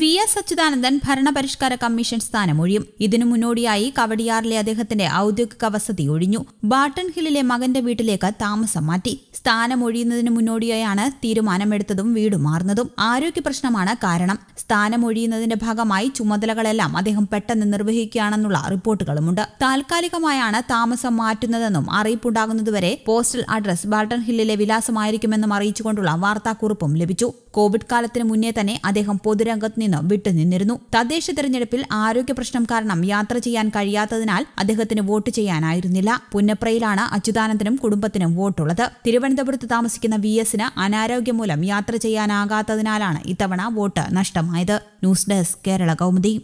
V S Achuthanandan ഭരണപരിഷ്കാര commission സ്ഥാനമൊഴിയും ഇതിനു മുന്നോടിയായി കവടിയാറിലെ അദ്ദേഹത്തിന്റെ ഔദ്യോഗിക വസതി ഒഴിഞ്ഞു ബാട്ടൺ ഹില്ലിലെ മകന്റെ വീട്ടിലേക്ക് താമസം മാറ്റി സ്ഥാനമൊഴിയുന്നതിനു മുന്നോടിയായാണ് തീരുമാനമെടുത്തതും വീട് മാറുന്നതും ആരോഗ്യ പ്രശ്നമാണ് കാരണം സ്ഥാനമൊഴിയുന്നതിന്റെ ഭാഗമായി ചുമതലകളെല്ലാം അദ്ദേഹം പെട്ടെന്ന് നിർവഹിക്കുകയാണെന്നുള്ള റിപ്പോർട്ടുകളുമുണ്ട് താൽക്കാലികമായാണ് താമസം മാറ്റുന്നതെന്നും അറിയിപ്പുണ്ടാകുന്നതുവരെ പോസ്റ്റൽ അഡ്രസ് ബാൾട്ടൺ ഹില്ലിലെ വിലാസമായിരിക്കുമെന്നും അറിയിച്ചുകൊണ്ടുള്ള വാർത്താക്കുറിപ്പും ലഭിച്ചു കോവിഡ് കാലത്തിന് മുന്നേ തന്നെ അദ്ദേഹം പൊതുരംഗ സൂറത്ത് നിന്ന് വിട്ടുനിന്നിരുന്നു തദ്ദേശ തെരഞ്ഞെടുപ്പിൽ ആരോഗ്യ പ്രശ്നം കാരണം യാത്ര ചെയ്യാൻ കഴിയാത്തതിനാൽ അദ്ദേഹത്തിന് വോട്ട് ചെയ്യാനായിരുന്നില്ല പുന്നപ്രയിലാണ് അച്യുതാനന്ദനും കുടുംബത്തിനും വോട്ടുള്ളത് തിരുവനന്തപുരത്ത് താമസിക്കുന്ന വി എസിന് അനാരോഗ്യം മൂലം യാത്ര ചെയ്യാനാകാത്തതിനാലാണ് ഇത്തവണ വോട്ട് നഷ്ടമായത് ന്യൂസ് ഡെസ്ക് കേരള കൗമുദി